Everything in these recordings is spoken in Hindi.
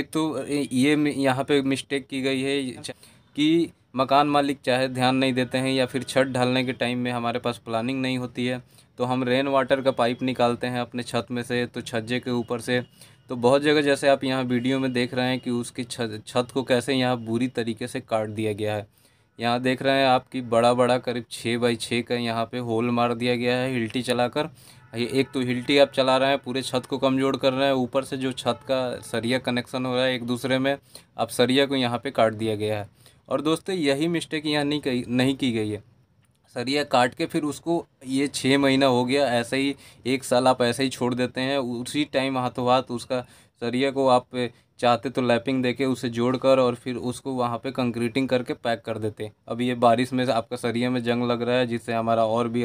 एक तो ये यहाँ पे मिस्टेक की गई है कि मकान मालिक चाहे ध्यान नहीं देते हैं या फिर छत ढालने के टाइम में हमारे पास प्लानिंग नहीं होती है तो हम रेन वाटर का पाइप निकालते हैं अपने छत में से तो छज्जे के ऊपर से तो बहुत जगह जैसे आप यहाँ वीडियो में देख रहे हैं कि उसकी छत को कैसे यहाँ बुरी तरीके से काट दिया गया है यहाँ देख रहे हैं आपकी बड़ा बड़ा करीब छः बाई छः का यहाँ पे होल मार दिया गया है हिल्टी चलाकर एक तो हिल्टी आप चला रहे हैं पूरे छत को कमजोर कर रहे हैं ऊपर से जो छत का सरिया कनेक्शन हो रहा है एक दूसरे में अब सरिया को यहाँ पे काट दिया गया है और दोस्तों यही मिस्टेक यहाँ नहीं की नहीं की गई है सरिया काट के फिर उसको ये छः महीना हो गया ऐसे ही एक साल आप ऐसे ही छोड़ देते हैं उसी टाइम हाथों हाथ उसका सरिया को आप चाहते तो लैपिंग देके उसे जोड़ कर और फिर उसको वहाँ पे कंक्रीटिंग करके पैक कर देते अब ये बारिश में आपका सरिया में जंग लग रहा है जिससे हमारा और भी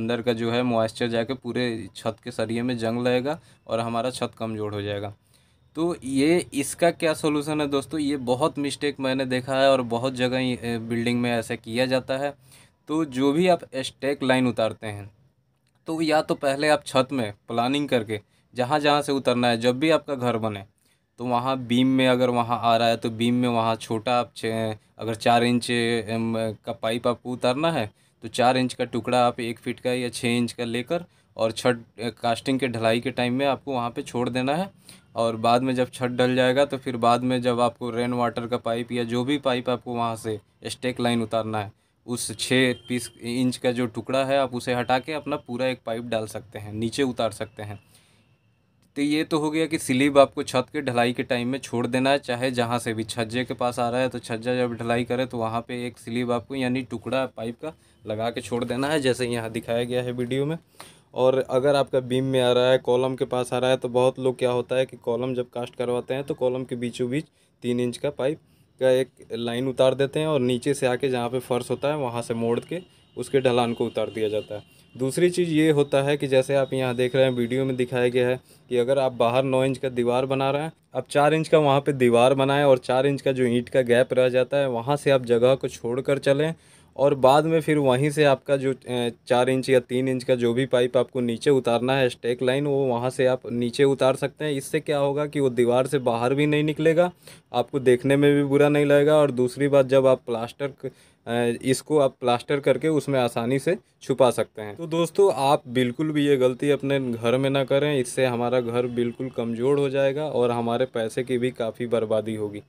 अंदर का जो है मॉइस्चर जाके पूरे छत के सरिए में जंग लगेगा और हमारा छत कमज़ोर हो जाएगा तो ये इसका क्या सोलूसन है दोस्तों ये बहुत मिस्टेक मैंने देखा है और बहुत जगह बिल्डिंग में ऐसा किया जाता है तो जो भी आप स्टेक लाइन उतारते हैं तो या तो पहले आप छत में प्लानिंग करके जहाँ जहाँ से उतरना है जब भी आपका घर बने तो वहाँ बीम में अगर वहाँ आ रहा है तो बीम में वहाँ छोटा आप अगर चार इंच का पाइप आपको उतारना है तो चार इंच का टुकड़ा आप एक फीट का या छः इंच का लेकर और छत कास्टिंग के ढलाई के टाइम में आपको वहाँ पे छोड़ देना है और बाद में जब छत ढल जाएगा तो फिर बाद में जब आपको रेन वाटर का पाइप या जो भी पाइप आपको वहाँ से स्टेक लाइन उतारना है उस छः पीस इंच का जो टुकड़ा है आप उसे हटा के अपना पूरा एक पाइप डाल सकते हैं नीचे उतार सकते हैं तो ये तो हो गया कि स्लीब आपको छत के ढलाई के टाइम में छोड़ देना है चाहे जहाँ से भी छज्जे के पास आ रहा है तो छज्जा जब ढलाई करे तो वहाँ पे एक स्लीब आपको यानी टुकड़ा पाइप का लगा के छोड़ देना है जैसे यहाँ दिखाया गया है वीडियो में और अगर आपका बीम में आ रहा है कॉलम के पास आ रहा है तो बहुत लोग क्या होता है कि कॉलम जब कास्ट करवाते हैं तो कॉलम के बीचों बीच तीन इंच का पाइप का एक लाइन उतार देते हैं और नीचे से आके जहाँ पे फ़र्श होता है वहाँ से मोड़ के उसके ढलान को उतार दिया जाता है दूसरी चीज़ ये होता है कि जैसे आप यहाँ देख रहे हैं वीडियो में दिखाया गया है कि अगर आप बाहर नौ इंच का दीवार बना रहे हैं आप चार इंच का वहाँ पे दीवार बनाएं और चार इंच का जो ईंट का गैप रह जाता है वहाँ से आप जगह को छोड़ कर चलें और बाद में फिर वहीं से आपका जो चार इंच या तीन इंच का जो भी पाइप आपको नीचे उतारना है स्टेक लाइन वो वहाँ से आप नीचे उतार सकते हैं इससे क्या होगा कि वो दीवार से बाहर भी नहीं निकलेगा आपको देखने में भी बुरा नहीं लगेगा और दूसरी बात जब आप प्लास्टर इसको आप प्लास्टर करके उसमें आसानी से छुपा सकते हैं तो दोस्तों आप बिल्कुल भी ये गलती अपने घर में ना करें इससे हमारा घर बिल्कुल कमज़ोर हो जाएगा और हमारे पैसे की भी काफ़ी बर्बादी होगी